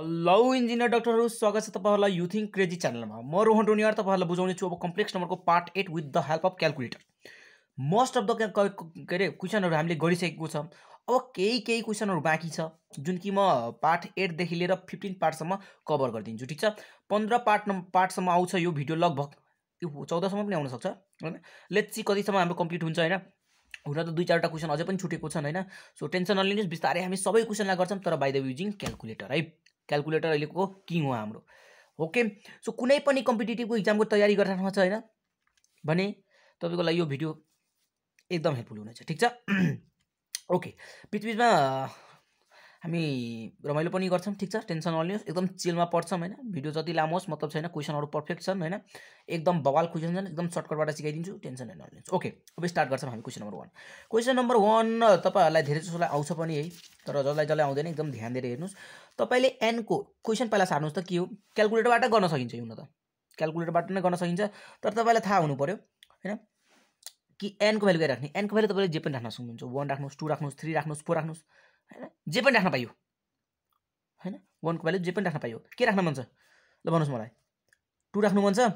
hello engineer डक्टरहरू स्वागत छ तपाईँहरूलाई युथिङ क्रेजी च्यानलमा म रोहन रोनियार तपाईँहरूलाई बुझाउने छु अब कम्प्लेक्स नम्बरको part eight with the help of calculator most of the के अरे क्वेसनहरू हामीले गरिसकेको छ अब केही केही क्वेसनहरू बाँकी छ जुन कि म पार्ट एटदेखि लिएर फिफ्टिन पार्टसम्म कभर गरिदिन्छु ठिक छ पन्ध्र पार्ट नम् पार्टसम्म आउँछ यो भिडियो लगभग यो चौधसम्म पनि आउनसक्छ होइन सी कतिसम्म हाम्रो कम्प्लिट हुन्छ होइन हुन त दुई चारवटा क्वेसन अझै पनि छुटेको छन् होइन सो टेन्सन नलिनुहोस् बिस्तारै हामी सबै क्वेसनलाई गर्छौँ तर बाई द युजिङ क्यालकुलेटर है क्यालकुलेटर अहिलेको किङ हो हाम्रो ओके सो कुनै पनि कम्पिटेटिभको इक्जामको तयारी गरिरहनु छ होइन भने तपाईँको लागि यो भिडियो एकदम हेल्पफुल हुनेछ ठिक छ ओके बिचबिचमा हामी रमाइलो पनि गर्छौँ ठिक छ टेन्सन नलिनुहोस् एकदम चिलमा पढ्छौँ होइन भिडियो जति लामो होस् मतलब छैन क्वेसनहरू पर्फेक्ट छन् होइन एकदम बवाल क्वेसन छन् एकदम सर्टकटबाट सिकाइदिन्छु टेन्सन नलिनुहोस् ओके अब स्टार्ट गर्छौँ हामी question number one question number one तपाईँहरूलाई धेरै जसोलाई आउँछ पनि है तर जसलाई जसलाई आउँदैन एकदम ध्यान दिएर हेर्नुहोस् तपाईँले एनको क्वेसन पहिला सार्नुहोस् त के हो क्यालकुलेटरबाट गर्न सकिन्छ हुन त क्यालकुलेटरबाट नै गर्न सकिन्छ तर तपाईँलाई थाहा हुनु पऱ्यो होइन कि एनको भ्यालु के राख्ने एनको भ्यालु तपाईँले जे पनि राख्न सक्नुहुन्छ वान राख्नुहोस् टू राख्नुहोस् थ्री राख्नुहोस् फोर राख्नुहोस् होइन जे पनि राख्न पाइयो होइन वानको भ्यालु जे पनि राख्न पाइयो के राख्न मन छ ल भन्नुहोस् मलाई टू राख्नु मन छ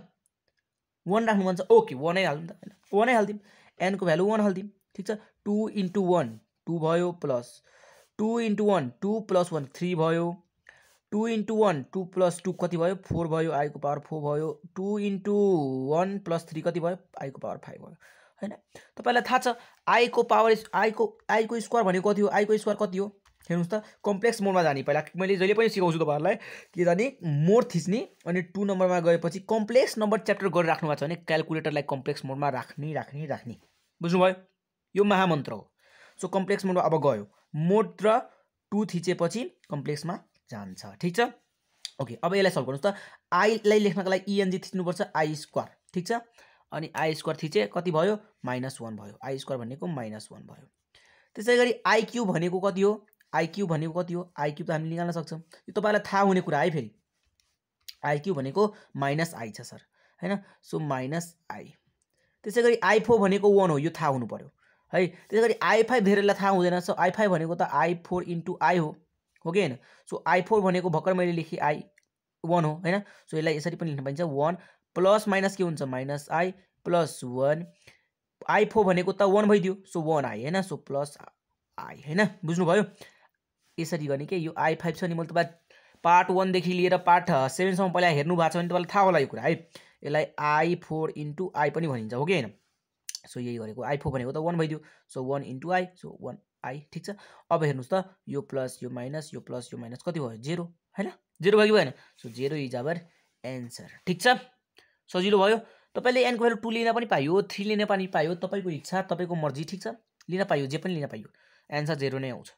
वान राख्नु मन छ ओके वानै हाल्नु त होइन वानै हालिदिउँ एनको भ्यालु वान हालिदिउँ ठिक छ टू इन्टु वान टू भयो plus two into one two plus one three भयो two into one two plus two कति भयो फोर भयो आईको पावर फोर भयो two into one plus three कति भयो आईको पावर फाइभ भयो होइन तपाईँलाई थाहा छ आईको पावर आईको आईको स्क्वायर भनेको कति हो आईको स्क्वायर कति हो हेर्नुहोस् त कम्प्लेक्स मोडमा जाने पहिला मैले जहिले पनि सिकाउँछु तपाईँहरूलाई के जाने मोड थिच्ने अनि टु नम्बरमा गएपछि कम्प्लेक्स नम्बर च्याप्टर गरिराख्नु भएको छ भने क्यालकुलेटरलाई कम्प्लेक्स मोडमा राख्ने राख्ने राख्ने बुझ्नुभयो यो महामन्त्र हो सो कम्प्लेक्स मोडमा अब गयो मोड र टु थिचेपछि कम्प्लेक्समा जान्छ ठिक छ ओके अब यसलाई सल्भ गर्नुहोस् त आईलाई लेख्नको लागि इएनजी थिच्नुपर्छ आई स्क्वायर ठिक छ अनि आई स्क्वायर थिचे कति भयो माइनस वान भयो आई स्क्वायर भनेको माइनस वान भयो त्यसै गरी आइक्यू भनेको कति हो आइक्यू भनेको कति हो आइक्यू त हामी निकाल्न सक्छौँ यो तपाईँलाई थाहा हुने कुरा है फेरि आइक्यू भनेको माइनस आई छ सर होइन सो माइनस आई त्यसै गरी आइफो भनेको वान हो यो थाहा हुनु पऱ्यो है त्यसै गरी आई फाइभ धेरैलाई थाहा हुँदैन सो आई फाइभ भनेको त आई फोर इन्टु आई हो हो कि होइन सो आई फोर भनेको भर्खर मैले लेखेँ आई वान हो होइन सो यसलाई यसरी पनि लेख्न पाइन्छ वान प्लस माइनस के हुन्छ minus i plus one i four भनेको त वान भइदियो सो वान आई होइन सो प्लस आई होइन बुझ्नुभयो यसरी गर्ने के यो आई फाइभ छ नि मैले तपाईँलाई पार्ट वानदेखि लिएर पार्ट सेभेनसम्म पहिला हेर्नु भएको छ भने तपाईँलाई थाहा होला यो कुरा है यसलाई आई फोर इन्टु आई पनि भनिन्छ हो कि होइन सो यही गरेको आई फोर भनेको त वान भइदियो so one into i so one i ठिक छ अब हेर्नुहोस् त यो प्लस यो माइनस यो प्लस यो माइनस कति भयो जेरो होइन जेरो भयो कि भएन so zero is our answer ठिक छ सजिलो भयो तपाईँले एनको भ्यालु टू लिन पनि पाइयो थ्री लिन पनि पायो तपाईँको इच्छा तपाईँको मर्जी ठिक छ लिन पाइयो जे पनि लिन पाइयो एन्सर जेरो नै आउँछ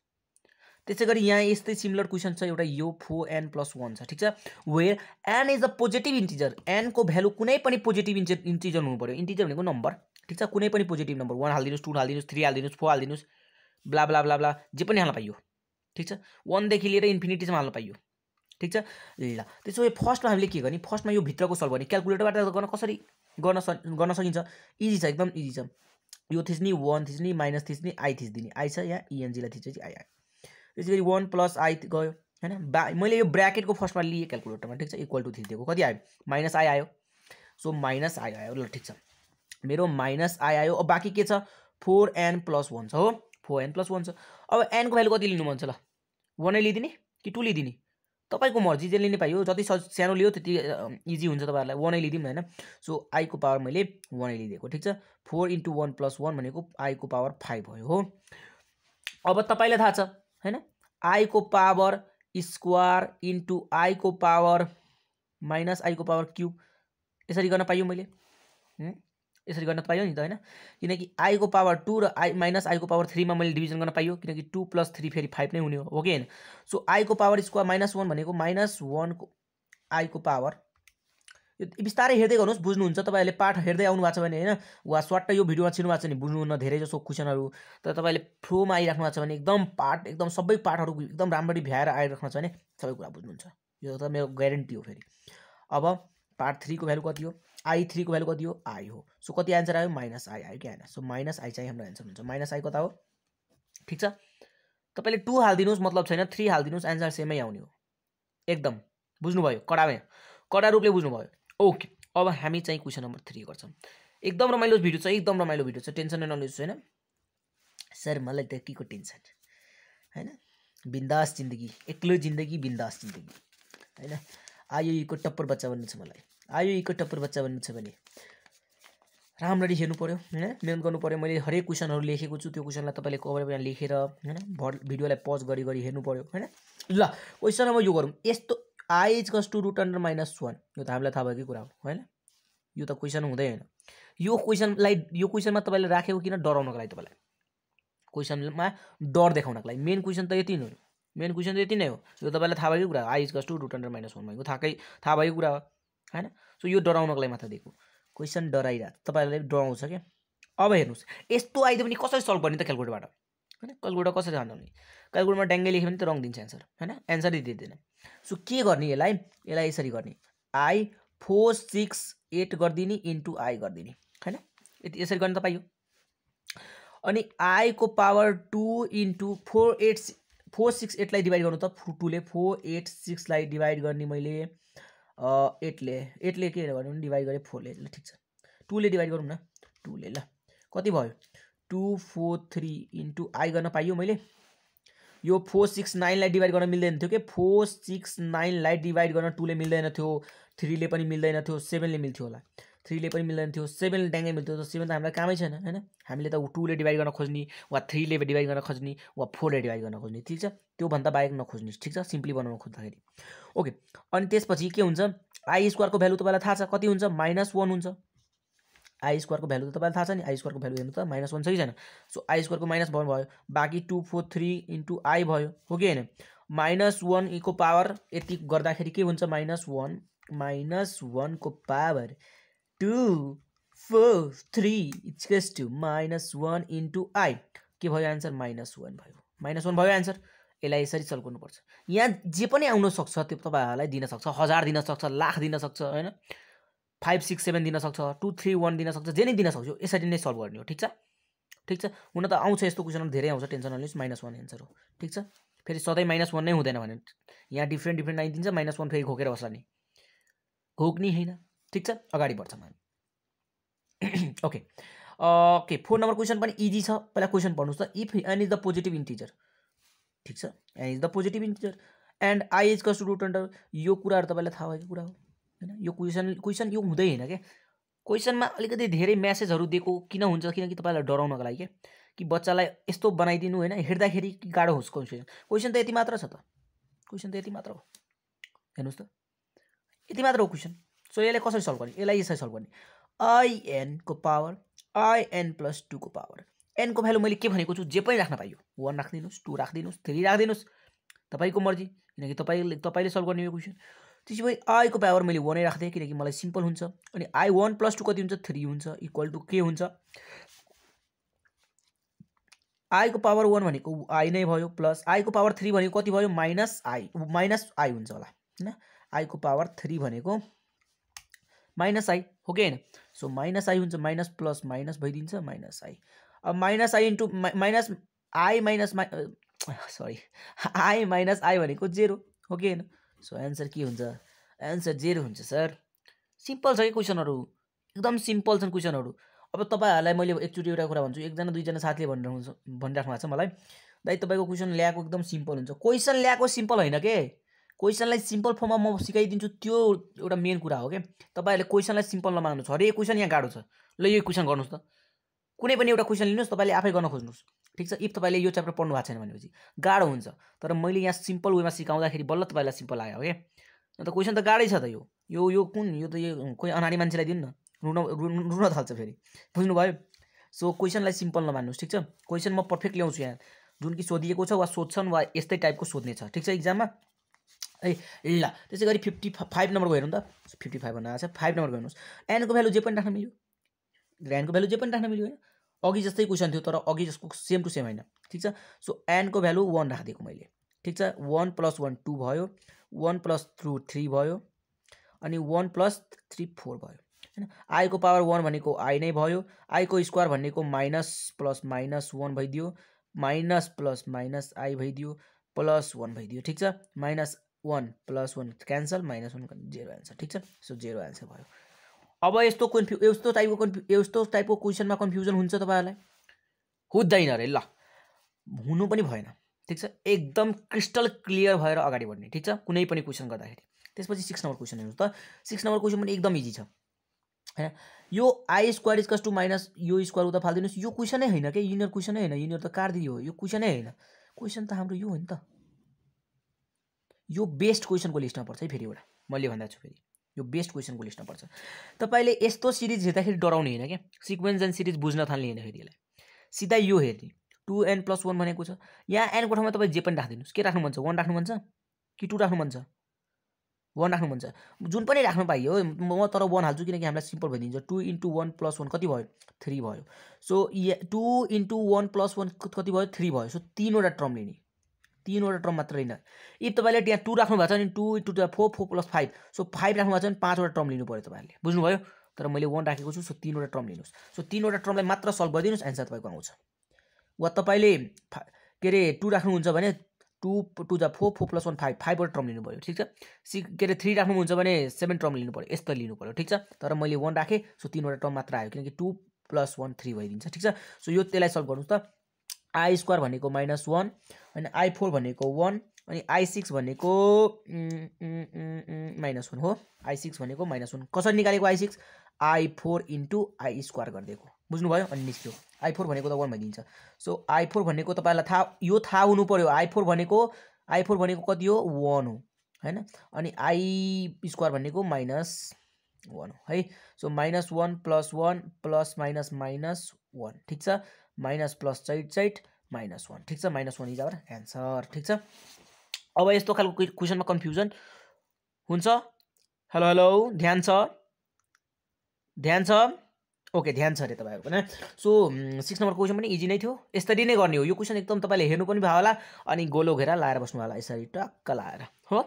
त्यसै गरी यहाँ यस्तै सिमिलर क्वेसन छ एउटा यो फोर एन प्लस वान छ ठिक छ where n is a positive integer एनको भ्यालु कुनै पनि पोजिटिभ इन्टिजर हुनु पऱ्यो इन्टिजर भनेको नम्बर ठिक छ कुनै पनि पोजिटिभ नम्बर वान हालिदिनुहोस् टू हालिदिनुहोस् थ्री हालिदिनुहोस् फोर हालिदिनुहोस् ब्ला ब्ला ब्ला ब्ला जे पनि हाल्न पाइयो ठिक छ वानदेखि लिएर इन्फिनिटीसम्म हाल्न पाइयो ठिक छ ल त्यसो भए फर्स्टमा हामीले के गर्ने फर्स्टमा यो भित्रको सल्भ गर्ने क्यालकुलेटरबाट गर्न कसरी गर्न गर्न सकिन्छ इजी छ एकदम इजी छ यो थिच्ने वान थिच्ने माइनस थिच्ने आई थिच्दिने आई छ यहाँ इएनजीलाई e थिचेपछि आई आयो त्यसै गरी वान प्लस आई गयो होइन बा मैले यो ब्राकेटको फर्स्टमा लिएँ क्यालकुलेटरमा ठिक छ इक्वल टु थिचिदिएको कति आयो माइनस आई आयो सो माइनस आई आयो ल ठिक छ मेरो माइनस आई आयो अब बाँकी के छ फोर एन प्लस वान छ हो फोर एन प्लस वान छ अब एनको भ्यालु कति लिनु मन छ ल वानै लिइदिने कि टू लिइदिने तपाईँको मर्जी जे लिने पाइयो जति सानो लियो त्यति इजी हुन्छ तपाईँहरूलाई वानै लिइदिउँ होइन सो आईको पावर मैले वानै लिइदिएको ठिक छ four into one plus one भनेको आईको पावर फाइभ भयो हो अब तपाईँलाई थाहा छ होइन आईको पावर स्क्वायर इन्टु आईको पावर माइनस आईको पावर क्युब यसरी गर्न पाइयो मैले यसरी गर्न पाइयो नि त होइन किनकि आईको पावर टू र आई माइनस आईको पावर थ्रीमा मैले डिभिजन गर्न पाइयो किनकि टू प्लस थ्री फेरि फाइभ नै हुने हो ओके होइन सो आईको पावर स्क्वायर माइनस वान भनेको माइनस वानको आईको पावर यो बिस्तारै हेर्दै गर्नुहोस् बुझ्नुहुन्छ तपाईँहरूले पाठ हेर्दै आउनु भएको छ भने होइन वा स्वाट यो भिडियोमा छिर्नु भएको छ नि बुझ्नुहुन्न धेरै जसो क्वेसनहरू तर तपाईँले फ्लोमा आइराख्नु भएको छ भने एकदम पाठ एकदम सबै पाठहरू एकदम राम्ररी भ्याएर आइराख्नु छ भने सबै कुरा बुझ्नुहुन्छ यो त मेरो ग्यारेन्टी हो फेरि अब पार्ट थ्रीको भ्यालु कति हो आई थ्रीको भ्यालु कति हो आई हो सो कति एन्सर आयो माइनस आई आयो कि आएन सो माइनस आई चाहिँ हाम्रो एन्सर हुन्छ माइनस आई कता हो ठिक छ तपाईँले टू हालिदिनुहोस् मतलब छैन थ्री हालिदिनुहोस् एन्सर सेमै आउने हो एकदम बुझ्नुभयो कडामै कडा रूपले बुझ्नुभयो ओके अब हामी चाहिँ क्वेसन नम्बर थ्री गर्छौँ एकदम रमाइलो भिडियो छ एकदम रमाइलो भिडियो छ टेन्सन नै नलिनुहोस् होइन सर मलाई त के को टेन्सन होइन बिन्दास जिन्दगी एक्लो जिन्दगी बिन्दास जिन्दगी होइन आयो यो को टप्पर बच्चा भन्नु छ मलाई आयो इको टप्पुर बच्चा भन्नु छ भने राम्ररी हेर्नु पऱ्यो होइन मिहिनेत गर्नु पऱ्यो मैले हरेक क्वेसनहरू लेखेको छु त्यो क्वेसनलाई तपाईँले कभर गरेर लेखेर होइन भिडियोलाई पज गरी गरी हेर्नु पऱ्यो होइन ल क्वेसन अब यो गरौँ यस्तो i equals to root under minus one यो त हामीलाई थाहा भएकै कुरा हो होइन यो त क्वेसन हुँदै होइन यो क्वेसनलाई यो क्वेसनमा तपाईँले राखेको किन डराउनको लागि तपाईँलाई क्वेसनमा डर देखाउनको लागि मेन क्वेसन त यति नै हो मेन क्वेसन त यति नै हो यो तपाईँलाई थाहा भएकै कुरा हो i equals to root under minus one भनेको थाहाकै थाहा भएको कुरा हो होइन सो यो डराउनको लागि मात्र दिएको क्वेसन डराइरहेको तपाईँहरूलाई डराउँछ क्या अब हेर्नुहोस् यस्तो आइदियो भने कसरी सल्भ गर्ने त क्यालकुलेटबाट होइन कलकुटा कसरी हान्ने कलकुटमा ड्याङ्गे लेख्यो भने त रङ दिन्छ एन्सर होइन एन्सरै दिँदैन सो के गर्ने यसलाई यसलाई यसरी गर्ने आई फोर सिक्स एट गरिदिने इन्टु आई गरिदिने होइन यति यसरी गर्ने तपाईँ यो अनि आईको power two into four eight four six एटलाई डिभाइड गर्नु त टूले फोर एट सिक्सलाई डिभाइड गर्ने मैले एटले एटले के गर्यो भने डिभाइड गरेँ फोरले ल ठिक छ टूले डिभाइड गरौँ न टूले ल कति भयो two four three into i गर्न पाइयो मैले यो फोर सिक्स नाइनलाई डिभाइड गर्न मिल्दैन थियो कि फोर सिक्स नाइनलाई डिभाइड गर्न टूले मिल्दैन थियो थ्रीले पनि मिल्दैन थियो सेभेनले मिल्थ्यो होला थ्रीले पनि मिल्दैन थियो सेभेनले ड्याङ्गै मिल्थ्यो त सेभेन त हामीलाई कामै छैन होइन हामीले त टूले डिभाइड गर्न खोज्ने वा थ्रीले डिभाइड गर्न खोज्ने वा फोरले डिभाइड गर्न खोज्ने ठिक छ त्योभन्दा बाहेक नखोज्ने ठिक छ सिम्पली बनाउन खोज्दाखेरि ओके अनि त्यसपछि के हुन्छ आई स्क्वायरको भ्यालु तपाईँलाई थाहा छ कति हुन्छ माइनस वान हुन्छ आई स्क्वायरको भ्यालु त तपाईँलाई थाहा छ नि आई स्क्वायरको भ्यालु हेर्नु त माइनस वान छ कि छैन सो आई स्क्वायरको माइनस वान भयो बाँकी two four three into i भयो हो कि होइन माइनस इको पावर यति गर्दाखेरि के हुन्छ माइनस वान माइनस वानको पावर टु फोर थ्री इक्स two minus one into i के भयो एन्सर माइनस वान भयो माइनस वान भयो एन्सर यसलाई यसरी सल्भ गर्नुपर्छ यहाँ जे पनि आउन सक्छ त्यो तपाईँहरूलाई दिनसक्छ हजार दिनसक्छ लाख दिनसक्छ होइन फाइभ सिक्स सेभेन दिनसक्छ टू थ्री वान दिनसक्छ जे नै दिनसक्छ यसरी नै सल्भ गर्ने हो ठिक छ ठिक छ हुन त आउँछ यस्तो क्वेसनहरू धेरै आउँछ टेन्सन नलिनुहोस् माइनस वान एन्सर हो ठिक छ फेरि सधैँ माइनस वान नै हुँदैन भने यहाँ डिफ्रेन्ट डिफ्रेन्ट आइदिन्छ माइनस वान फेरि घोकेर बस्ला नि घोक्ने होइन ठिक छ अगाडि बढ्छौँ हामी okay okay four number question पनि इजी छ पहिला क्वेसन पढ्नुहोस् त if n is the positive integer ठिक छ n is the positive integer and i is equals to root under यो कुराहरू तपाईँलाई थाहा भएको कुरा हो होइन यो क्वेसन क्वेसन यो हुँदै होइन क्या क्वेसनमा अलिकति धेरै म्यासेजहरू दिएको किन हुन्छ किनकि तपाईँलाई डराउनको लागि क्या कि बच्चालाई यस्तो बनाइदिनु होइन हेर्दाखेरि गाह्रो होस् क्वेसन क्वेसन त यति मात्र छ त क्वेसन त यति मात्र हो हेर्नुहोस् त यति मात्र हो क्वेसन सो यसलाई कसरी सल्भ गर्ने यसलाई यसरी सल्भ गर्ने आइएनको पावर आइएन प्लस टूको पावर एनको भ्यालु मैले के भनेको छु जे पनि राख्न पाइयो वान राखिदिनुहोस् टू राखिदिनुहोस् थ्री राखिदिनुहोस् तपाईँको मर्जी किनकि तपाईँले तपाईँले सल्भ गर्ने यो क्वेसन त्यसो भए आईको पावर मैले वानै राख्दिएँ किनकि मलाई सिम्पल हुन्छ अनि आई वान प्लस टू कति हुन्छ थ्री हुन्छ इक्वल टू के हुन्छ आईको पावर वान भनेको आई नै भयो प्लस आईको पावर थ्री भनेको कति भयो माइनस आई माइनस आई हुन्छ होला होइन आईको पावर थ्री भनेको माइनस आई हो कि होइन सो माइनस आई हुन्छ माइनस प्लस माइनस भइदिन्छ माइनस आई अब minus i into minus i minus माइ सरी आई माइनस आई भनेको जेरो हो कि होइन सो एन्सर के हुन्छ एन्सर जेरो हुन्छ सर सिम्पल छ कि क्वेसनहरू एकदम सिम्पल छन् क्वेसनहरू अब तपाईँहरूलाई मैले एकचोटि एउटा कुरा भन्छु एकजना दुईजना साथीले भनिरहनु भनिराख्नु भएको छ मलाई दाइ तपाईँको क्वेसन ल्याएको एकदम सिम्पल हुन्छ क्वेसन ल्याएको सिम्पल होइन के क्वेसनलाई सिम्पल फर्ममा म सिकाइदिन्छु त्यो एउटा मेन कुरा हो क्या तपाईँहरूले क्वेसनलाई सिम्पल नमाग्नु छ क्वेसन यहाँ गाह्रो छ ल यो क्वेसन गर्नुहोस् त कुनै पनि एउटा क्वेसन लिनुहोस् तपाईँले आफै गर्न खोज्नुहोस् ठिक छ इफ तपाईँले यो च्याप्टर पढ्नु भएको छैन भनेपछि गाह्रो हुन्छ तर मैले यहाँ सिम्पल वेमा सिकाउँदाखेरि बल्ल तपाईँलाई सिम्पल आयो क्या अन्त क्वेसन त गाह्रै छ त यो यो यो कुन यो त यो कोही अनाडी मान्छेलाई दिनु न रुन रुन थाल्छ फेरि बुझ्नुभयो सो क्वेसनलाई सिम्पल नमान्नुहोस् ठिक छ क्वेसन म पर्फेक्ट ल्याउँछु यहाँ जुन कि सोधिएको छ वा सोध्छन् वा यस्तै टाइपको सोध्ने छ ठिक छ इक्जाममा है ल त्यसै गरी फिफ्टी फाइभ नम्बरको हेरौँ त फिफ्टी फाइभ भन्नु आएको छ फाइभ नम्बरको हेर्नुहोस् एनको भ्यालु जे पनि राख्न मिल्यो एनको भ्यालु जे पनि राख्न मिल्यो होइन अघि जस्तै क्वेसन थियो तर अघि जसको सेम टु सेम होइन ठिक छ सो एनको भ्यालु वान राखिदिएको मैले ठिक छ वान प्लस वान टू भयो वान प्लस टू थ्री भयो अनि वान प्लस थ्री फोर भयो होइन आईको पावर वान भनेको आई नै भयो आईको स्क्वायर भनेको माइनस प्लस माइनस वान भइदियो माइनस प्लस माइनस आई भइदियो प्लस वान भइदियो ठिक छ minus one plus one cancel minus one zero answer ठिक छ सो जेरो एन्सर भयो अब यस्तो कन्फ्यु यस्तो टाइपको कन्फ्यु यस्तो टाइपको क्वेसनमा कन्फ्युजन हुन्छ तपाईँहरूलाई हुँदैन अरे ल हुनु पनि भएन ठिक छ एकदम क्रिस्टल क्लियर भएर अगाडि बढ्ने ठिक छ कुनै पनि क्वेसन गर्दाखेरि त्यसपछि सिक्स नम्बर क्वेसन हेर्नुहोस् त सिक्स नम्बर क्वेसन पनि एकदम इजी छ होइन यो i square equals to minus यो स्क्वायर उता फालिदिनुहोस् यो क्वेसनै होइन कि यिनीहरू क्वेसनै होइन यिनीहरू त हो यो क्वेसनै होइन क्वेसन त हाम्रो यो हो नि त यो बेस्ट क्वेसनको लिस्टमा पर्छ है फेरि एउटा मैले भन्दा छु फेरि यो बेस्ट क्वेसनको लिस्टमा पर्छ तपाईँले यस्तो सिरिज हेर्दाखेरि डराउने होइन क्या सिक्वेन्स एन्ड सिरिज बुझ्न थाल्ने होइन फेरि यसलाई सिधै यो हेर्ने टु एन प्लस वान भनेको छ यहाँ एनको ठाउँमा तपाईँ जे पनि राखिदिनुहोस् के राख्नु मन छ वान राख्नु मन छ कि टू राख्नु मन छ वान राख्नु मन छ जुन पनि राख्नु पाइयो म तर वान हाल्छु किनकि हामीलाई सिम्पल भइदिन्छ two into one plus one कति भयो थ्री भयो so two into one plus one कति भयो थ्री भयो सो तिनवटा टर्म लिने तिनवटा टर्म मात्र होइन इफ तपाईँले त्यहाँ टू राख्नु भएको छ भने two two four four plus five so five राख्नु भएको छ भने पाँचवटा टर्म लिनु पऱ्यो तपाईँहरूले बुझ्नुभयो तर मैले वान राखेको छु सो तिनवटा टर्म लिनुहोस् सो तिनवटा टर्मलाई मात्र सल्भ गरिदिनुहोस् एन्सर तपाईँको आउँछ वा तपाईँले के अरे टू राख्नुहुन्छ भने टू टू जा four four plus one five फाइभवटा टर्म लिनु पऱ्यो ठिक छ सि के अरे थ्री राख्नुहुन्छ भने सेभेन टर्म लिनु पऱ्यो यस्तो लिनु पऱ्यो ठिक छ तर मैले वान राखेँ सो तिनवटा टर्म मात्र आयो किनकि टू प्लस वान थ्री भइदिन्छ ठिक छ सो यो त्यसलाई सल्भ गर्नुहोस् त आई स्क्वायर भनेको माइनस वान अनि आई फोर भनेको वान अनि आई सिक्स भनेको माइनस वान हो आई सिक्स भनेको माइनस वान कसरी निकालेको i six i four into i square गरिदिएको बुझ्नुभयो अनि निस्क्यो आई फोर भनेको त वान भइदिन्छ सो आई फोर भनेको तपाईँलाई थाहा यो थाहा हुनु पऱ्यो आई फोर भनेको आई फोर भनेको कति हो वान हो होइन अनि आई स्क्वायर भनेको माइनस वान हो है so minus one plus one plus minus minus one ठिक छ माइनस प्लस चैट चैट माइनस वान ठिक छ minus one is our answer ठिक छ अब यस्तो खालको क्वेसनमा कन्फ्युजन हुन्छ हेलो हेलो ध्यान छ ध्यान छ ओके ध्यान छ अरे तपाईँहरूको होइन सो सिक्स नम्बर क्वेसन पनि इजी नै थियो यसरी नै गर्ने हो यो क्वेसन एकदम तपाईँले हेर्नु पनि भयो होला अनि गोलो घेरा लाएर बस्नु होला यसरी टक्क लाएर हो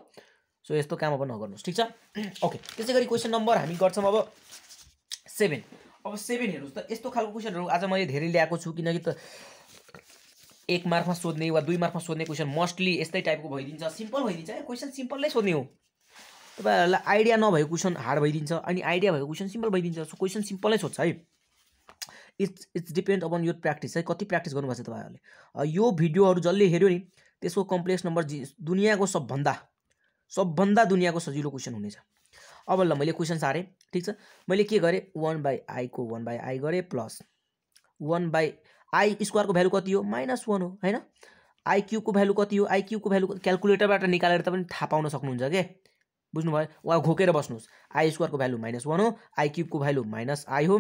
सो यस्तो काम अब नगर्नुहोस् ठिक छ ओके त्यसै गरी क्वेसन नम्बर हामी गर्छौँ अब सेभेन अब सेभेन हेर्नुहोस् त यस्तो खालको क्वेसनहरू आज मैले धेरै ल्याएको छु किनकि त एक मार्कमा सोध्ने वा दुई मार्कमा सोध्ने क्वेसन मोस्टली यस्तै टाइपको भइदिन्छ सिम्पल भइदिन्छ है क्वेसन सिम्पल नै सोध्ने हो तपाईँहरूलाई आइडिया नभएको क्वेसन हार्ड भइदिन्छ अनि आइडिया भएको क्वेसन सिम्पल भइदिन्छ सो क्वेसन सिम्पल नै सोध्छ है इट्स इट्स डिपेन्ड अपन यो प्र्याक्टिस है कति प्र्याक्टिस गर्नुभएको छ तपाईँहरूले यो भिडियोहरू जसले हेऱ्यो नि त्यसको कम्प्लेक्स नम्बर दुनियाँको सबभन्दा सबभन्दा दुनियाँको सजिलो क्वेसन हुनेछ अब ल मैले क्वेसन सारेँ ठिक छ मैले के गरेँ वान बाई आईको वान बाई आई गरेँ प्लस वान बाई आई स्क्वायरको भ्यालु कति हो माइनस वान हो होइन आइक्युबको भ्यालु कति हो आइक्युबको भ्यालु क्यालकुलेटरबाट निकालेर त पनि थाहा पाउन सक्नुहुन्छ के बुझ्नुभयो वा घोकेर बस्नुहोस् आई स्क्वायरको भ्यालु माइनस वान हो आइक्युबको क्युबको भ्यालु माइनस आई हो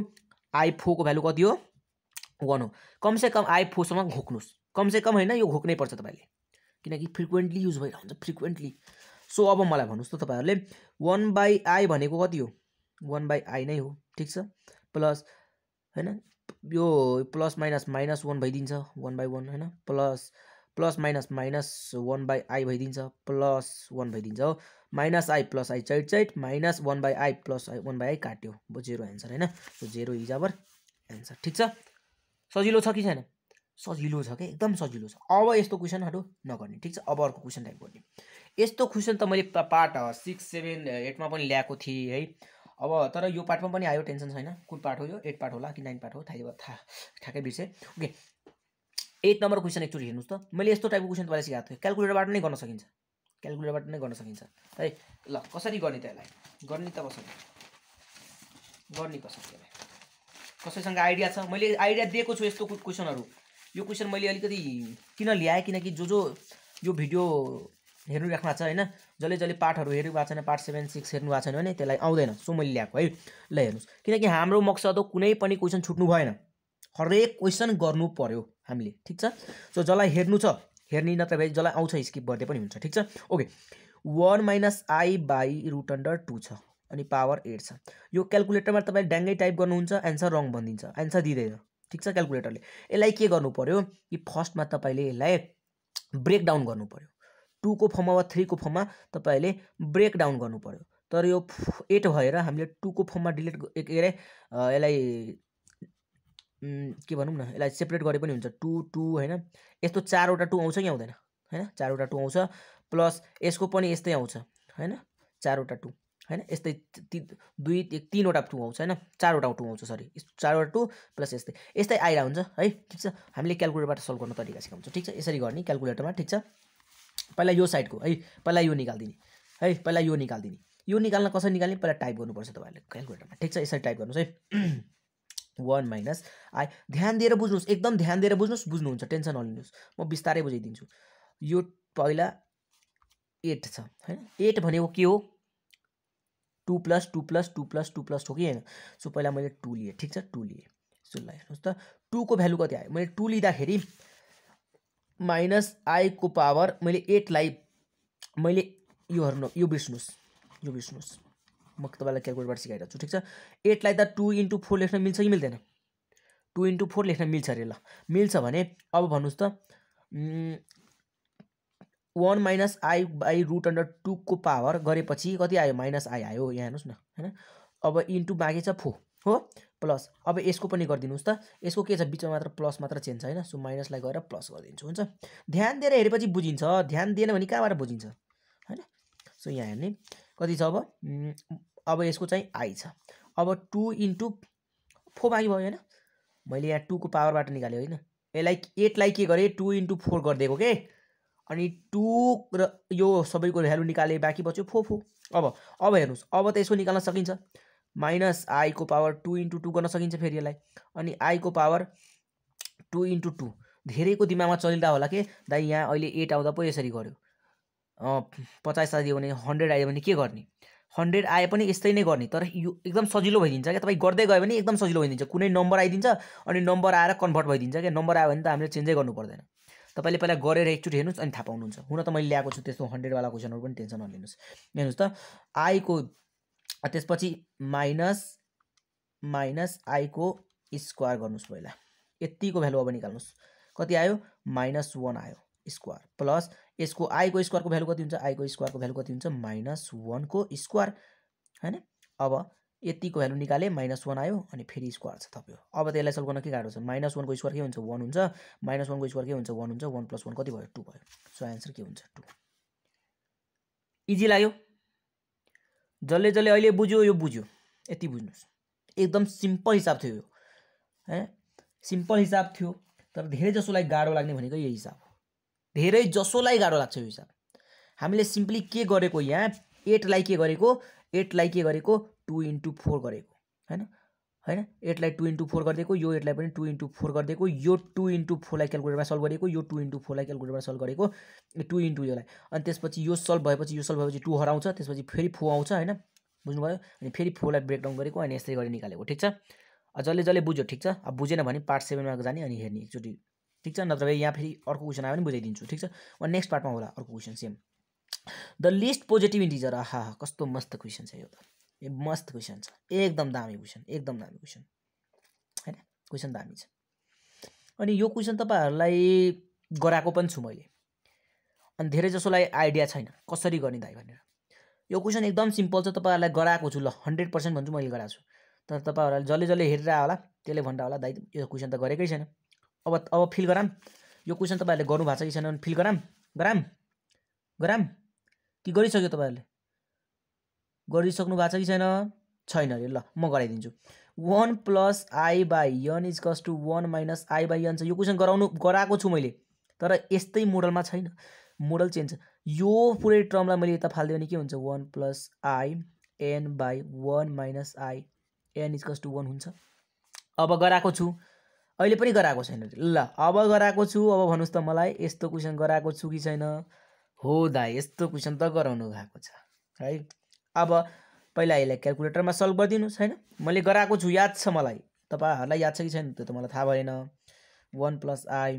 आई फोरको भ्यालु कति हो वान हो कमसे कम आई फोरसम्म घोक्नुहोस् कमसेकम कम होइन यो घोक्नै पर्छ तपाईँले किनकि फ्रिक्वेन्टली युज भइरहन्छ फ्रिक्वेन्टली सो अब मलाई भन्नुहोस् त तपाईँहरूले वान बाई आई भनेको कति हो वान बाई आई नै हो ठिक छ प्लस होइन यो प्लस माइनस माइनस वान भइदिन्छ वान बाई वान होइन plus plus minus minus one by i भइदिन्छ प्लस वान भइदिन्छ हो माइनस आई प्लस आई चाइट चाइट minus one by i plus i one by i काट्यो अब जेरो एन्सर होइन so zero is our answer ठिक छ सजिलो छ कि छैन सजिलो छ क्या एकदम सजिलो छ अब यस्तो क्वेसनहरू नगर्ने ठिक छ अब अर्को क्वेसन टाइप गर्ने यस्तो क्वेसन त मैले पार्ट सिक्स सेभेन एटमा पनि ल्याएको थिएँ है अब तर यो पार्टमा पनि आयो टेन्सन छैन कुन पार्ट हो यो एट पार्ट होला कि नाइन पार्ट हो थाहै भयो थाहा ठ्याक्कै बिर्सेँ ओके एट नम्बर क्वेसन एकचोटि हेर्नुहोस् त मैले यस्तो टाइपको क्वेसन तपाईँलाई सिकाएको थिएँ क्यालकुलेटरबाट नै गर्न सकिन्छ क्यालकुलेटरबाट नै गर्न सकिन्छ है ल कसरी गर्ने त यसलाई गर्ने त कसरी गर्ने कसरी यसलाई कसैसँग आइडिया छ मैले आइडिया दिएको छु यस्तो क्वेसनहरू यो क्वेसन मैले अलिकति किन ल्याएँ किनकि जो जो यो भिडियो हेर्नु राख्नु भएको छ होइन जसले जसले पार्टहरू हेर्नु भएको छैन पार्ट सेभेन सिक्स हेर्नु भएको छैन भने त्यसलाई आउँदैन सो मैले ल्याएको है ल हेर्नुहोस् किनकि हाम्रो मकसद कुनै पनि क्वेसन छुट्नु भएन हरेक क्वेसन गर्नु पऱ्यो हामीले ठिक छ सो जसलाई हेर्नु छ हेर्ने नत्र भए जसलाई आउँछ स्किप गर्दै पनि हुन्छ ठिक छ okay one minus i by root under two छ अनि पावर एट छ यो क्यालकुलेटरमा तपाईँ ड्याङ्गै टाइप गर्नुहुन्छ एन्सर रङ भनिदिन्छ एन्सर दिँदैन ठिक छ क्यालकुलेटरले यसलाई के गर्नु पऱ्यो कि फर्स्टमा तपाईँले यसलाई ब्रेकडाउन गर्नु पऱ्यो टूको फर्ममा वा थ्रीको फर्ममा तपाईँहरूले ब्रेक डाउन गर्नु पऱ्यो तर यो एट भएर हामीले टूको फर्ममा डिलिट के अरे यसलाई के भनौँ न यसलाई सेपरेट गरे पनि हुन्छ टू टू होइन यस्तो चारवटा टू आउँछ कि आउँदैन होइन चारवटा टू आउँछ प्लस यसको पनि यस्तै आउँछ होइन चारवटा टू होइन यस्तै ती दुई तिनवटा टू आउँछ होइन चारवटा टू आउँछ सरी चारवटा टू प्लस यस्तै यस्तै आइरहन्छ है ठिक छ हामीले क्यालकुलेटरबाट सल्भ गर्ने तरिका सिकाउँछ ठिक छ यसरी गर्ने क्यालकुलेटरमा ठिक छ पहिला यो साइडको है पहिला यो निकालिदिने है पहिला यो निकालिदिने यो निकाल्न कसरी निकाल्ने पहिला टाइप गर्नुपर्छ तपाईँहरूले क्यालकुलेटरमा ठिक छ यसरी टाइप गर्नुहोस् है वान माइनस आई ध्यान दिएर बुझ्नुहोस् एकदम ध्यान दिएर बुझ्नुहोस् बुझ्नुहुन्छ टेन्सन नलिनुहोस् म बिस्तारै बुझाइदिन्छु यो पहिला एट छ होइन एट भनेको के हो two plus two plus two plus two plus हो कि होइन सो पहिला मैले टू लिएँ ठिक छ टू लिएँ सो ल हेर्नुहोस् त टूको भ्यालु कति आयो मैले टू लिँदाखेरि माइनस आईको पावर मैले एटलाई मैले यो हेर्नु यो बिर्सनुहोस् यो बिर्सनुहोस् म तपाईँलाई क्यालकुलेटबाट सिकाइरहेको छु ठिक छ एटलाई त टु इन्टु फोर लेख्न मिल्छ कि मिल्दैन टु इन्टु फोर लेख्न मिल्छ अरे ल मिल्छ भने अब भन्नुहोस् त one minus i by root under टूको पावर गरेपछि कति आयो माइनस आई आयो यहाँ हेर्नुहोस् न होइन अब इन्टु बाँकी छ फोर हो प्लस अब यसको पनि गरिदिनुहोस् त यसको के छ बिचमा मात्र प्लस मात्र चेन्ज छ होइन सो माइनसलाई गएर प्लस गरिदिन्छु हुन्छ ध्यान दिएर हेरेपछि बुझिन्छ ध्यान दिएन भने कहाँबाट बुझिन्छ होइन सो यहाँ हेर्ने कति छ अब अब यसको चाहिँ आई छ अब टु इन्टु फोर बाँकी भयो होइन मैले यहाँ टुको पावरबाट निकालेँ होइन यसलाई एटलाई के गरेँ टु इन्टु फोर गरिदिएको के अनि टु र यो सबैको भ्यालु निकालेँ बाँकी बच्यो फोर फोर अब अब हेर्नुहोस् अब त यसको निकाल्न सकिन्छ माइनस आईको पावर टू इन्टु टू गर्न सकिन्छ फेरि यसलाई अनि आईको पावर टू इन्टु टू धेरैको दिमागमा चलिँदा होला कि दाइ यहाँ अहिले एट आउँदा पो यसरी गऱ्यो पचास आइदियो भने हन्ड्रेड आयो भने के गर्ने हन्ड्रेड आए पनि यस्तै नै गर्ने तर यो एकदम सजिलो भइदिन्छ क्या तपाईँ गर्दै गयो भने एकदम सजिलो भइदिन्छ कुनै नम्बर आइदिन्छ अनि नम्बर आएर कन्भर्ट भइदिन्छ क्या नम्बर आयो भने त हामीले चेन्जै गर्नु पर्दैन तपाईँले पहिला गरेर एकचोटि हेर्नुहोस् अनि थाहा पाउनुहुन्छ हुन त मैले ल्याएको छु त्यस्तो हन्ड्रेडवाला क्वेसनहरू पनि टेन्सन नलिनुहोस् हेर्नुहोस् त आईको त्यसपछि माइनस माइनस आईको स्क्वायर गर्नुहोस् पहिला यतिको भ्यालु अब निकाल्नुहोस् कति आयो माइनस वान आयो स्क्वायर प्लस यसको आईको स्क्वायरको भ्यालु कति हुन्छ आईको स्क्वायरको भ्यालु कति हुन्छ माइनस वानको स्क्वायर होइन अब यतिको भ्यालु निकालेँ माइनस वान आयो अनि फेरि स्क्वायर छ थप्यो अब त्यसलाई सल्भ गर्न के गाह्रो छ माइनस वानको स्क्वायर के हुन्छ वान हुन्छ माइनस वानको स्क्वायर के हुन्छ वान हुन्छ वान प्लस वान कति भयो टू भयो सो एन्सर के हुन्छ टू इजी लाग्यो जसले जसले अहिले बुझ्यो यो बुझ्यो यति बुझ्नुहोस् एकदम सिम्पल हिसाब थियो यो है सिम्पल हिसाब थियो तर धेरै जसोलाई गाह्रो लाग्ने भनेको यही हिसाब हो धेरै जसोलाई गाह्रो लाग्छ यो हिसाब हामीले सिम्पली के गरेको यहाँ एटलाई के गरेको एटलाई के गरेको टु इन्टु फोर गरेको होइन होइन एटलाई टू इन्टू फोर गरिदिएको यो एटलाई पनि टु इन्टू फोर गरिदिएको यो टु इन्टू फोरलाई क्यालकुलेटरमा सल्भ गरेको यो टु इन्टू फोरलाई क्यालकुलेटरमा सल्भ गरेको टु इन्टू योलाई अनि त्यसपछि यो सल्भ भएपछि यो सल्भ भएपछि टू हराउँछ त्यसपछि फेरि फो आउँछ होइन बुझ्नुभयो अनि फेरि फोरलाई ब्रेकडाउन गरेको अनि यसरी गरेर निकालेको ठिक छ जसले जसले बुझ्यो ठिक छ अब बुझेन भने पार्ट सेभेनमा जाने अनि हेर्ने एकचोटि ठिक छ नत्र भए यहाँ फेरि अर्को क्वेसन आयो भने बुझाइदिन्छु ठिक छ अब नेक्स्ट पार्टमा होला अर्को question same the least positive integer आहा कस्तो मस्त क्वेसन छ यो त ए मस्त क्वेसन छ एकदम दामी क्वेसन एकदम दामी क्वेसन होइन क्वेसन दामी छ अनि यो क्वेसन तपाईँहरूलाई गराएको पनि छु मैले अनि धेरै जसोलाई आइडिया छैन कसरी गर्ने दाइ भनेर यो क्वेसन एकदम सिम्पल छ तपाईँहरूलाई गराएको छु ल हन्ड्रेड पर्सेन्ट भन्छु मैले गराएको छु तर तपाईँहरूलाई जसले जसले हेरेर होला त्यसले भन्दा होला दाइ यो क्वेसन त गरेकै छैन अब अब फिल गराम यो क्वेसन तपाईँहरूले गर्नु भएको छ कि छैन भने फिल गराम गराम गराम कि गरिसक्यो तपाईँहरूले गरिसक्नु भएको छ कि छैन छैन अरे ल म गराइदिन्छु one plus i by n is equals to one minus i by n छ यो क्वेसन गराउनु गराएको छु मैले तर यस्तै मोडलमा छैन मोडल चेन्ज यो पुरै टर्मलाई मैले यता फालिदियो भने के हुन्छ one plus i n by one minus i n is equals to one हुन्छ अब गराएको छु अहिले पनि गराएको छैन ल अब गराएको छु अब भन्नुहोस् त मलाई यस्तो क्वेसन गराएको छु कि छैन हो दा यस्तो क्वेसन त गराउनु भएको छ राइट अब पहिला यसलाई क्यालकुलेटरमा सल्भ गरिदिनुहोस् होइन मैले गराएको छु याद छ मलाई तपाईँहरूलाई याद छ कि छैन त्यो त मलाई थाहा भएन वान प्लस आई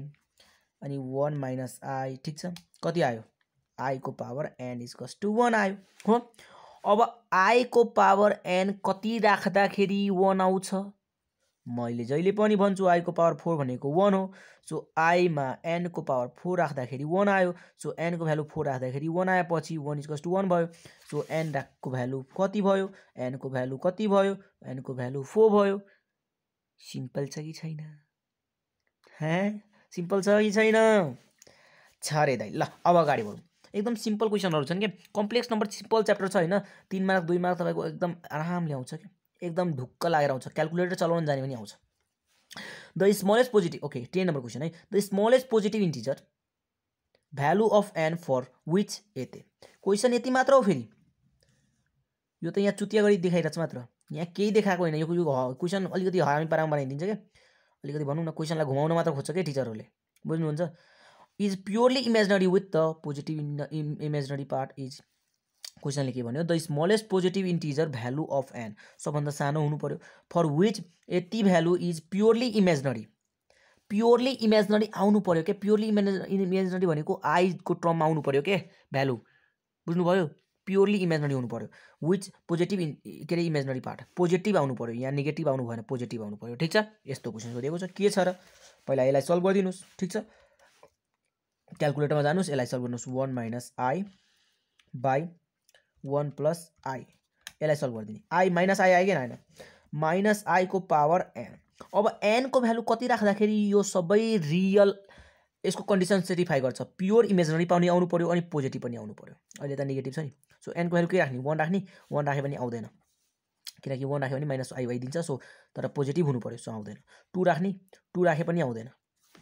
अनि वान माइनस आई ठिक छ कति आयो आईको power n equals to one आयो हो अब आईको पावर एन कति राख्दाखेरि वान आउँछ मैले जहिले पनि भन्छु आईको पावर फोर भनेको वान हो सो आईमा एनको पावर फोर राख्दाखेरि वान आयो सो एनको भ्यालु फोर राख्दाखेरि वान आएपछि वान इजकस टू वान भयो सो एन को भ्यालु कति भयो एनको भ्यालु कति भयो एनको भ्यालु फोर भयो सिम्पल छ कि छैन है सिम्पल छ कि छैन छ रे दाइ ल अब अगाडि बढौँ एकदम सिम्पल क्वेसनहरू छन् क्या कम्प्लेक्स नम्बर सिम्पल च्याप्टर छ होइन तिन मार्क दुई मार्क तपाईँको एकदम आरामले आउँछ क्या एकदम ढुक्क लागेर आउँछ क्यालकुलेटर चलाउन जाने पनि आउँछ the smallest positive okay ten number question है the smallest positive integer value of n for which यते क्वेसन यति मात्र हो फेरि यो त यहाँ चुतिया गरी देखाइरहेछ मात्र यहाँ केही देखाएको होइन यो क्वेसन अलिकति हरामी पारामा बनाइदिन्छ क्या अलिकति भनौँ न क्वेसनलाई घुमाउन मात्र खोज्छ क्या टिचरहरूले बुझ्नुहुन्छ is purely imaginary with the positive in the imaginary part is क्वेसनले के भन्यो the smallest positive integer value of n सबभन्दा सानो हुनु पऱ्यो फर विच यति value is purely imaginary purely imaginary आउनु पऱ्यो क्या प्योरली इमेज इमेजनरी भनेको आईको टर्ममा आउनु पऱ्यो के भ्यालु बुझ्नुभयो प्योरली इमेजनरी हुनु पऱ्यो विच पोजिटिभ के अरे इमेजनरी पार्ट पोजिटिभ आउनु पऱ्यो यहाँ नेगेटिभ आउनु भएन पोजिटिभ आउनु पऱ्यो ठिक छ यस्तो क्वेसन सोधेको छ के छ र पहिला यसलाई सल्भ गरिदिनुहोस् ठिक छ क्यालकुलेटरमा जानुहोस् यसलाई सल्भ गर्नुहोस् one minus i by one plus i यसलाई सल्भ गरिदिने आई माइनस आई आयो कि होइन माइनस आईको पावर एन अब एनको भ्यालु कति राख्दाखेरि यो सबै रियल यसको कन्डिसन सेटिफाई गर्छ प्योर इमेजिनरी पाउने आउनु पऱ्यो अनि पोजिटिभ पनि आउनु पऱ्यो अहिले त नेगेटिभ छ नि सो एनको भ्यालु के राख्ने वान राख्ने वान राख्यो भने आउँदैन किनकि वान राख्यो भने माइनस आई भइदिन्छ सो तर पोजिटिभ हुनु पऱ्यो सो आउँदैन टू राख्ने टू राखे पनि आउँदैन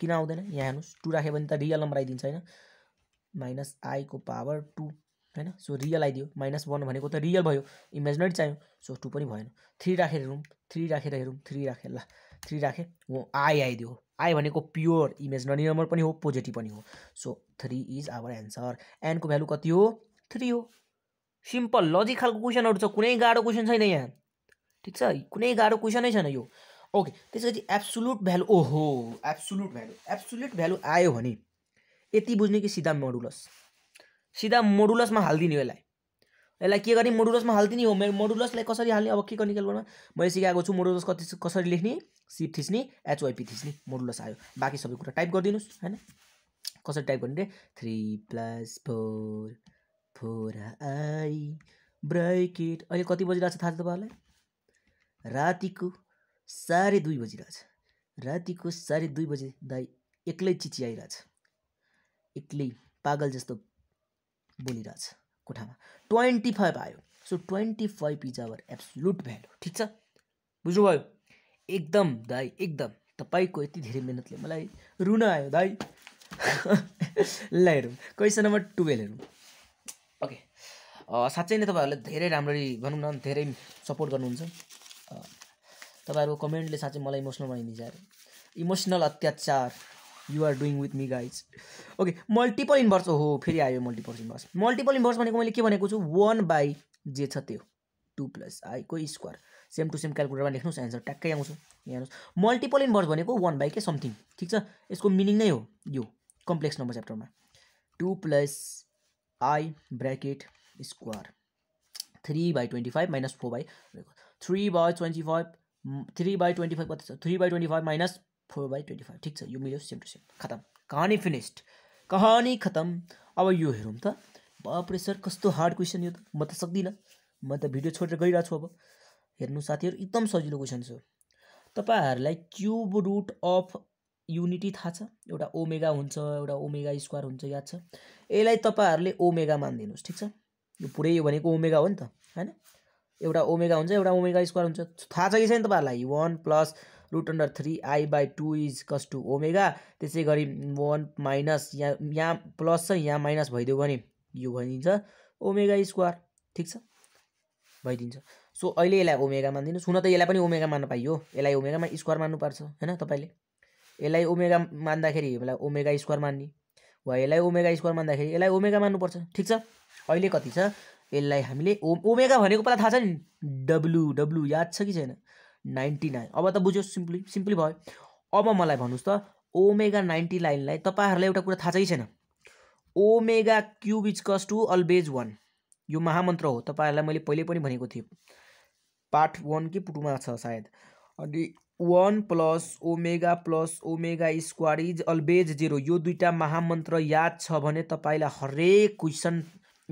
किन आउँदैन यहाँ हेर्नुहोस् टू राख्यो भने त रियल नम्बर आइदिन्छ होइन माइनस आईको पावर टू होइन सो रियल आइदियो माइनस वान भनेको त रियल भयो इमेजिनरी चाहियो सो टू पनि भएन थ्री राखेर हेरौँ थ्री राखेर हेरौँ थ्री राखेर ल थ्री राखेँ हो आई आइदियो आई भनेको प्योर इमेजिनरी नम्बर पनि हो पोजिटिभ पनि हो so three is our answer एनको भ्यालु कति हो थ्री हो सिम्पल लजिक खालको क्वेसनहरू छ कुनै गाह्रो क्वेसन छैन यहाँ ठिक छ कुनै गाह्रो क्वेसनै छैन यो ओके त्यसपछि एब्सोल्युट भ्यालु ओहो एब्सोल्युट भ्यालु एब्सुलुट भ्यालु आयो भने यति बुझ्ने कि सिधा मडुलस सिधा मोडुलसमा हालिदिने यसलाई यसलाई के गर्ने मोडुलसमा हालिदिने हो मेरो मोडुलसलाई कसरी हाल्ने अब के गर्ने क्यालकुलमा मैले सिकाएको छु मोडुलस कति कसरी लेख्ने सिप थिच्ने एचवाइपी थिच्ने मोडुलस आयो बाँकी सबै कुरा टाइप गरिदिनुहोस् होइन कसरी टाइप गर्ने रे three plus four four i bracket अहिले कति बजिरहेको छ थाहा छ तपाईँहरूलाई रातिको साढे दुई बजिरहेछ रातिको साढे दुई बजे दाई एक्लै छ एक्लै पागल जस्तो बोलिरहेछ कोठामा ट्वेन्टी फाइभ आयो so twenty five is our absolute value ठिक छ बुझ्नुभयो एकदम दाई एकदम तपाईँको यति धेरै मिहिनेतले मलाई रुन आयो दाई ल हेरौँ क्वेसन नम्बर टुवेल्भ हेरौँ ओके साँच्चै नै तपाईँहरूले धेरै राम्ररी भनौँ न धेरै सपोर्ट गर्नुहुन्छ तपाईँहरूको कमेन्टले साँच्चै मलाई इमोसनल बनाइदिन्छ इमोसनल अत्याचार you're doing with me guys okay multiple inverse हो फेरि आयो मल्टिपल इन्भर्स मल्टिपल इन्भर्स भनेको मैले के भनेको छु वान बाई जे छ त्यो टु प्लस आईको स्क्वायर सेम टु सेम क्यालकुलेटरमा लेख्नुहोस् एन्सर ट्याक्कै आउँछ यहाँ हेर्नुहोस् मल्टिपल इन्भर्स भनेको वान बाई के समथिङ ठिक छ यसको मिनिङ नै हो यो कम्प्लेक्स नम्बर च्याप्टरमा two plus i bracket square three by twenty five minus four by three by twenty five three by twenty five कति छ three by twenty five minus four by twenty five ठिक छ यो मिल्यो same to same खतम कहानी finished कहानी खतम अब यो हेरौँ त भ सर कस्तो हार्ड क्वेसन यो त म त सक्दिनँ म त भिडियो छोडेर गइरहेको छु अब हेर्नु साथीहरू एकदम सजिलो क्वेसन छ तपाईँहरूलाई क्युब रुट अफ युनिटी थाहा छ एउटा ओमेगा हुन्छ एउटा ओमेगा स्क्वायर हुन्छ याद छ यसलाई तपाईँहरूले ओमेगा मानिदिनुहोस् ठिक छ यो पुरै यो भनेको ओमेगा हो नि त होइन एउटा ओमेगा हुन्छ एउटा ओमेगा स्क्वायर हुन्छ थाहा छ कि छैन तपाईँहरूलाई one plus root under three i by two is equals to omega त्यसै गरी वान माइनस यहाँ यहाँ प्लस छ यहाँ माइनस भइदियो भने यो भइदिन्छ ओमेगा स्क्वायर ठिक छ भइदिन्छ सो अहिले यसलाई ओमेगा मानिदिनुहोस् हुन त यसलाई पनि ओमेगा मान्न पाइयो यसलाई ओमेगामा स्क्वायर मान्नुपर्छ होइन तपाईँले यसलाई ओमेगा मान्दाखेरि यसलाई ओमेगा स्क्वायर मान्ने वा यसलाई ओमेगा स्क्वायर मान्दाखेरि यसलाई ओमेगा मान्नुपर्छ ठिक छ अहिले कति छ यसलाई हामीले ओ ओमेगा भनेको पहिला थाहा छ नि डब्लु डब्लु याद छ कि छैन नाइन्टी नाइन अब त बुझ्यो सिम्पली सिम्पली भयो अब मलाई भन्नुहोस् त ओमेगा नाइन्टी नाइनलाई तपाईँहरूलाई एउटा कुरा थाहा कि छैन omega cube is equals to always one यो महामन्त्र हो तपाईँहरूलाई मैले पहिले पनि भनेको थिएँ पार्ट वान कि पुटुमा छ सायद अनि one plus omega plus omega square is always zero यो दुईवटा महामन्त्र याद छ भने तपाईँलाई हरेक क्वेसन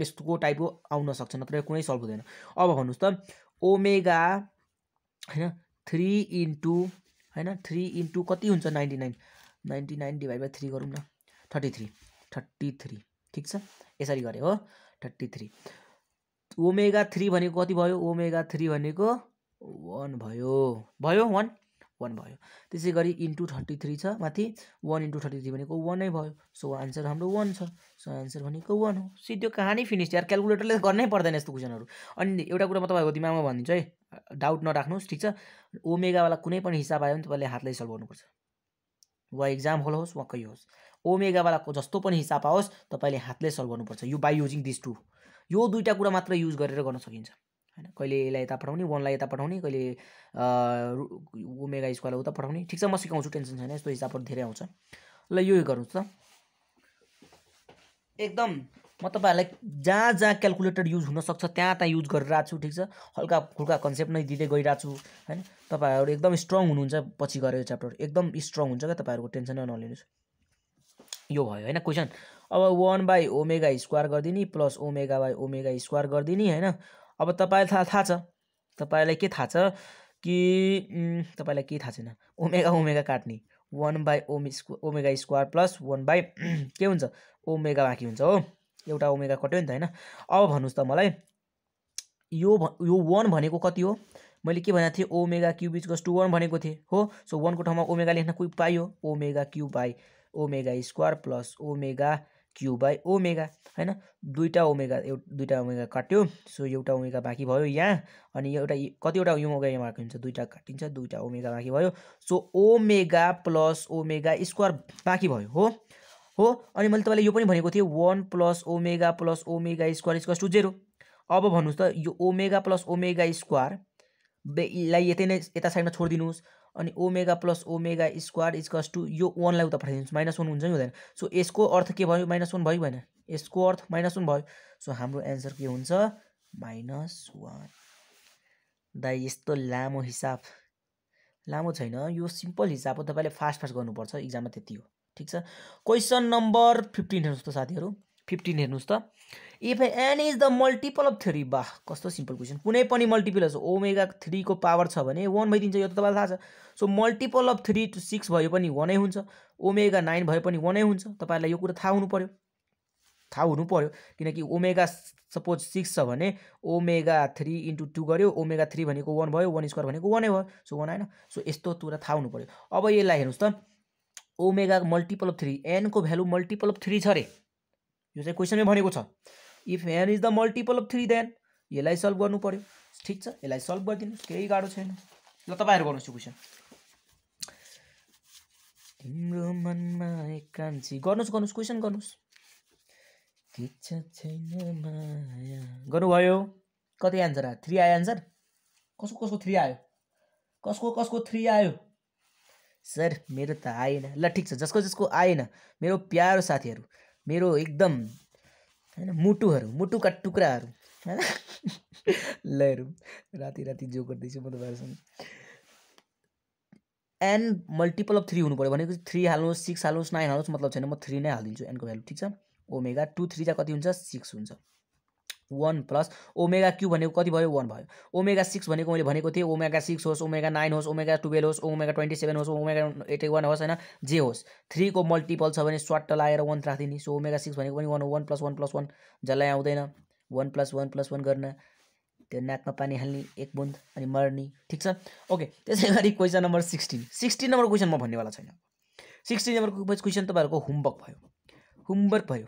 यस्तोको टाइपको आउन सक्छ नत्र कुनै सल्भ हुँदैन अब भन्नुहोस् त ओमेगा होइन थ्री इन्टु होइन थ्री इन्टु कति हुन्छ ninety nine ninety nine divide by three गरौँ न थर्टी थ्री थर्टी थ्री ठिक छ यसरी गरेँ हो थर्टी थ्री ओमेगा थ्री भनेको कति भयो ओमेगा थ्री भनेको वान भयो भयो वान वान भयो त्यसै गरी इन्टु थर्टी थ्री छ माथि वान इन्टु थर्टी थ्री भनेको वानै भयो सो आन्सर हाम्रो वान छ सो आन्सर भनेको वान हो सिधो कहाँ नै फिनिस यार क्यालकुलेटरले गर्नै पर्दैन यस्तो क्वेसनहरू अनि एउटा कुरा म तपाईँको दिमागमा भनिदिन्छु है डाउट नराख्नुहोस् ठिक छ ओमेगावाला कुनै पनि हिसाब आयो भने तपाईँले हातले सल्भ गर्नुपर्छ वा इक्जाम होल होस् वा कहीँ होस् ओमेगावालाको जस्तो पनि हिसाब आओस् तपाईँले हातले सल्भ गर्नुपर्छ यो बाई युजिङ दिस टू यो दुइटा कुरा मात्र युज गरेर गर्न सकिन्छ होइन कहिले यसलाई यता पठाउने वानलाई यता पठाउने कहिले ओमेगा स्क्वायरलाई उता पठाउने ठिक छ म सिकाउँछु टेन्सन छैन यस्तो हिसाबहरू धेरै आउँछ ल यो गर्नुहोस् त एकदम म तपाईँहरूलाई जहाँ जहाँ क्यालकुलेटर युज हुनसक्छ त्यहाँ त्यहाँ युज गरेर आएको छु ठिक छ हल्का फुल्का कन्सेप्ट नै दिँदै गइरहेको छु होइन तपाईँहरू एकदम स्ट्रङ हुनुहुन्छ पछि गएर यो च्याप्टर एकदम स्ट्रङ हुन्छ क्या तपाईँहरूको नै नलिनुहोस् यो भयो होइन क्वेसन अब वान बाई ओमेगा स्क्वायर गरिदिने plus omega by omega square गरिदिने होइन अब तपाईँलाई थाहा थाहा छ तपाईँलाई के थाहा छ कि तपाईँलाई के थाहा छैन ओमेगा ओमेगा काट्ने वान बाई ओमे स्क्वा omega square plus one by के हुन्छ ओमेगा बाँकी हुन्छ हो एउटा ओमेगा कट्यो नि त होइन अब भन्नुहोस् त मलाई यो यो वान भनेको कति हो मैले के भनेको थिएँ omega cube is to one भनेको थिएँ हो सो वानको ठाउँमा ओमेगा लेख्न कोही पाइयो omega cube by omega square plus omega क्यु बाई ओमेगा होइन दुईवटा ओमेगा एउ दुईवटा ओमेगा काट्यो सो एउटा ओमेगा बाँकी भयो यहाँ अनि एउटा कतिवटा ओमेगा यहाँ बाँकी हुन्छ दुईवटा काटिन्छ दुईवटा ओमेगा बाँकी भयो so omega plus omega square बाँकी भयो हो हो अनि मैले तपाईँलाई यो पनि भनेको थिएँ one plus omega plus omega square square to zero अब भन्नुहोस् त यो ओमेगा प्लस ओमेगा स्क्वायर लाई यतै नै यता साइडमा छोडिदिनुहोस् अनि omega plus omega square is equals to यो वानलाई उता पठाइदिनुहोस् माइनस वान हुन्छ नि हुँदैन सो यसको अर्थ के भयो माइनस वान भयो भएन यसको अर्थ माइनस वान भयो सो हाम्रो एन्सर के हुन्छ माइनस वान दाइ यस्तो लामो हिसाब लामो छैन यो सिम्पल हिसाब हो तपाईँले फास्ट फास्ट गर्नुपर्छ इक्जाममा त्यति हो ठिक छ क्वेसन नम्बर फिफ्टिन हेर्नुहोस् त साथीहरू फिफ्टिन हेर्नुहोस् त if n is the multiple of three बा कस्तो सिम्पल क्वेसन कुनै पनि मल्टिपल छ ओमेगा थ्रीको पावर छ भने वान भइदिन्छ यो त तपाईँलाई थाहा छ so multiple of three to six भयो पनि वानै हुन्छ ओमेगा नाइन भए पनि वानै हुन्छ तपाईँहरूलाई यो कुरा थाहा हुनु पऱ्यो थाहा हुनु पऱ्यो किनकि ओमेगा सपोज सिक्स छ भने ओमेगा थ्री इन्टु टू गऱ्यो ओमेगा थ्री भनेको वान भयो वान स्क्वायर भनेको वानै भयो सो वान आएन सो यस्तो कुरा थाहा हुनु पऱ्यो अब यसलाई हेर्नुहोस् त ओमेगा मल्टिपल अफ थ्री एनको भ्यालु मल्टिपल अफ थ्री छ अरे यो चाहिँ क्वेसनमै भनेको छ if n is the multiple of three then यसलाई सल्भ गर्नु पऱ्यो ठिक छ यसलाई सल्भ गरिदिनुहोस् केही गाह्रो छैन ल तपाईँहरू गर्नुहोस् यो क्वेसन तिम्रो मनमा एकांशी गर्नुहोस् गर्नुहोस् क्वेसन गर्नुहोस् गर्नुभयो कति एन्सर आयो थ्री आयो एन्सर कसको कसको थ्री आयो कसको कसको थ्री आयो सर मेरो त आएन ल ठिक छ जसको जसको आएन मेरो प्यारो साथीहरू मेरो एकदम होइन मुटुहरू मुटुका टुक्राहरू होइन हेरौँ राति राति जो गर्दैछु म तपाईँहरूसँग एन मल्टिपल अफ थ्री हुनु पऱ्यो भनेको थ्री हाल्नुहोस् सिक्स हाल्नुहोस् नाइन हाल्नुहोस् मतलब छैन म थ्री नै हालिदिन्छु एनको भ्यालु ठिक छ ओमेगा टू थ्री चाहिँ कति हुन्छ सिक्स हुन्छ वान प्लस ओमेगा क्यू भनेको कति भयो वान भयो ओमेगा सिक्स भनेको मैले भनेको थिएँ ओमेगा सिक्स होस् ओमेगा नाइन होस् ओमेगा टुवेल्भ होस् ओमेगा ट्वेन्टी सेभेन होस् ओमेगा एटी वान होस् होइन जे होस् थ्रीको मल्टिपल छ भने स्वाट लगाएर वान राखिदिने सो ओमेगा सिक्स भनेको पनि one one plus one plus one जसलाई आउँदैन one plus one plus one गर्न त्यो नाकमा पानी हाल्ने एक बुन्द अनि मर्ने ठिक छ ओके त्यसै गरी question number sixteen sixteen number question म भन्नेवाला छैन सिक्सटिन नम्बरको क्वेसन तपाईँहरूको होमवर्क भयो होमवर्क भयो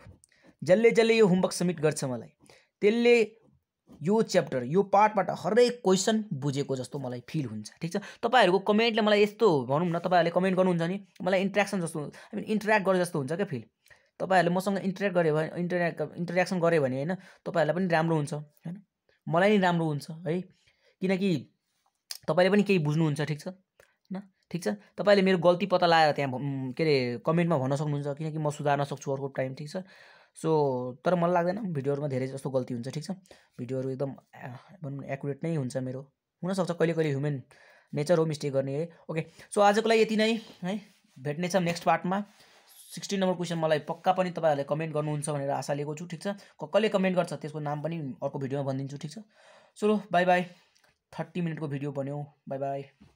जसले जसले यो होमवर्क सब्मिट गर्छ मलाई त्यसले यो च्याप्टर यो पार्टबाट हरेक क्वेसन बुझेको जस्तो मलाई फिल हुन्छ ठिक छ तपाईँहरूको कमेन्टले मलाई यस्तो भनौँ न तपाईँहरूले कमेन्ट गर्नुहुन्छ नि मलाई इन्ट्रेक्सन जस्तो आई मिन इन्टरेक्ट गरे जस्तो हुन्छ क्या फिल तपाईँहरूले मसँग इन्टरेक्ट गरे भने इन्टरेक्ट इन्टरेक्सन गऱ्यो भने होइन तपाईँहरूलाई पनि राम्रो हुन्छ होइन मलाई नि राम्रो हुन्छ है किनकि तपाईँले पनि केही बुझ्नुहुन्छ ठिक छ होइन ठिक छ तपाईँले मेरो गल्ती पत्ता लगाएर त्यहाँ के अरे कमेन्टमा भन्न सक्नुहुन्छ किनकि म सुधार्न सक्छु अर्को टाइम ठिक छ सो तर मलाई लाग्दैन भिडियोहरूमा धेरै जस्तो गल्ती हुन्छ ठिक छ भिडियोहरू एकदम भनौँ एकुरेट नै हुन्छ मेरो हुनसक्छ कहिले कहिले ह्युमेन नेचर हो मिस्टेक गर्ने है ओके सो आजको लागि यति नै है भेट्ने छ नेक्स्ट पार्टमा सिक्सटिन नम्बर क्वेसन मलाई पक्का पनि तपाईँहरूले कमेन्ट गर्नुहुन्छ भनेर आशा लिएको छु ठिक छ कसले कमेन्ट गर्छ त्यसको नाम पनि अर्को भिडियोमा भनिदिन्छु ठिक छ सो बाई बाई थर्टी मिनटको भिडियो बन्यो बाई बाई